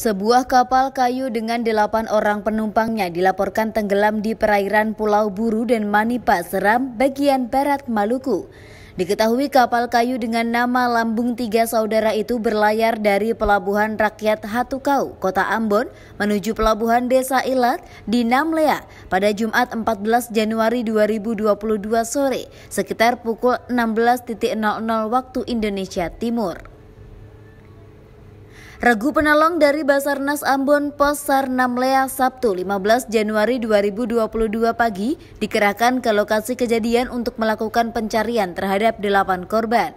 Sebuah kapal kayu dengan delapan orang penumpangnya dilaporkan tenggelam di perairan Pulau Buru dan Manipa Seram, bagian barat Maluku. Diketahui kapal kayu dengan nama Lambung Tiga Saudara itu berlayar dari Pelabuhan Rakyat Hatukau, Kota Ambon, menuju Pelabuhan Desa Ilat di Namlea pada Jumat 14 Januari 2022 sore, sekitar pukul 16.00 waktu Indonesia Timur. Regu penolong dari Basarnas Ambon Posar Namlea Sabtu 15 Januari 2022 pagi dikerahkan ke lokasi kejadian untuk melakukan pencarian terhadap delapan korban.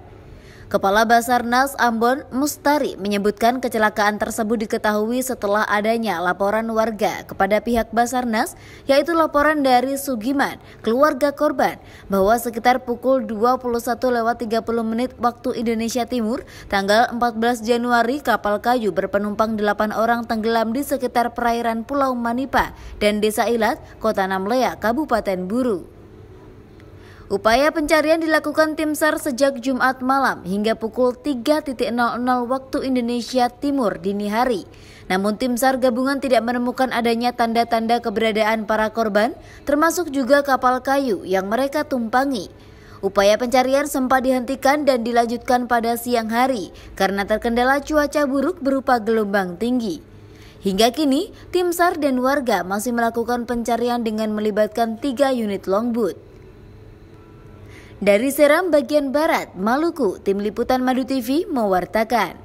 Kepala Basarnas Ambon Mustari menyebutkan kecelakaan tersebut diketahui setelah adanya laporan warga kepada pihak Basarnas yaitu laporan dari Sugiman, keluarga korban, bahwa sekitar pukul 21.30 menit waktu Indonesia Timur tanggal 14 Januari kapal kayu berpenumpang 8 orang tenggelam di sekitar perairan Pulau Manipa dan Desa Ilat, Kota Namlea, Kabupaten Buru. Upaya pencarian dilakukan tim SAR sejak Jumat malam hingga pukul 3.00 waktu Indonesia Timur dini hari. Namun tim SAR gabungan tidak menemukan adanya tanda-tanda keberadaan para korban, termasuk juga kapal kayu yang mereka tumpangi. Upaya pencarian sempat dihentikan dan dilanjutkan pada siang hari karena terkendala cuaca buruk berupa gelombang tinggi. Hingga kini, tim SAR dan warga masih melakukan pencarian dengan melibatkan tiga unit longboat. Dari Seram bagian barat, Maluku, tim liputan Madu TV mewartakan.